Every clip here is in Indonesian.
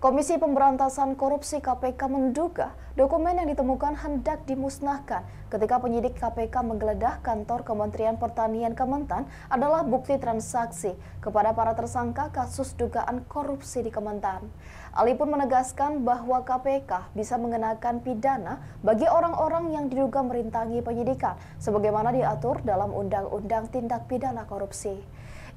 Komisi Pemberantasan Korupsi KPK menduga dokumen yang ditemukan hendak dimusnahkan ketika penyidik KPK menggeledah kantor Kementerian Pertanian Kementan adalah bukti transaksi kepada para tersangka kasus dugaan korupsi di Kementan. Ali pun menegaskan bahwa KPK bisa mengenakan pidana bagi orang-orang yang diduga merintangi penyidikan sebagaimana diatur dalam Undang-Undang Tindak Pidana Korupsi.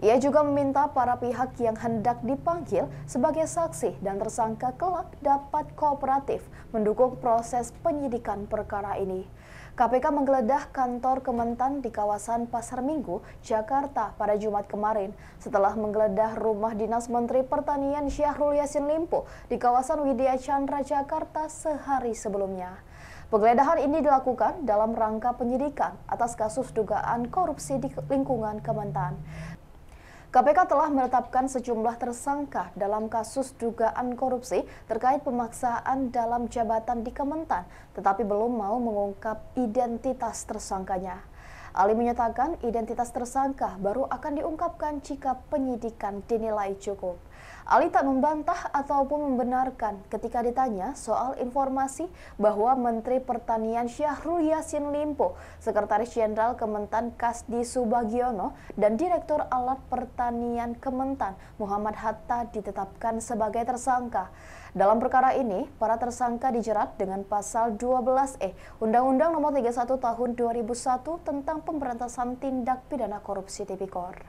Ia juga meminta para pihak yang hendak dipanggil sebagai saksi dan tersangka kelak dapat kooperatif mendukung proses penyidikan perkara ini. KPK menggeledah kantor Kementan di kawasan Pasar Minggu, Jakarta pada Jumat kemarin setelah menggeledah rumah dinas Menteri Pertanian Syahrul Yassin Limpo di kawasan Widya Chandra, Jakarta sehari sebelumnya. Penggeledahan ini dilakukan dalam rangka penyidikan atas kasus dugaan korupsi di lingkungan Kementan. KPK telah menetapkan sejumlah tersangka dalam kasus dugaan korupsi terkait pemaksaan dalam jabatan di Kementan, tetapi belum mau mengungkap identitas tersangkanya. Ali menyatakan identitas tersangka baru akan diungkapkan jika penyidikan dinilai cukup. Ali tak membantah ataupun membenarkan ketika ditanya soal informasi bahwa Menteri Pertanian Syahrul Yasin Limpo, Sekretaris Jenderal Kementan Kasdi Subagiono, dan Direktur Alat Pertanian Kementan Muhammad Hatta ditetapkan sebagai tersangka. Dalam perkara ini, para tersangka dijerat dengan pasal 12E Undang-Undang Nomor 31 Tahun 2001 tentang Pemberantasan Tindak Pidana Korupsi Tipikor.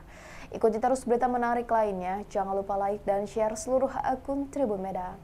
Ikuti terus berita menarik lainnya. Jangan lupa like dan share seluruh akun Tribun Medan.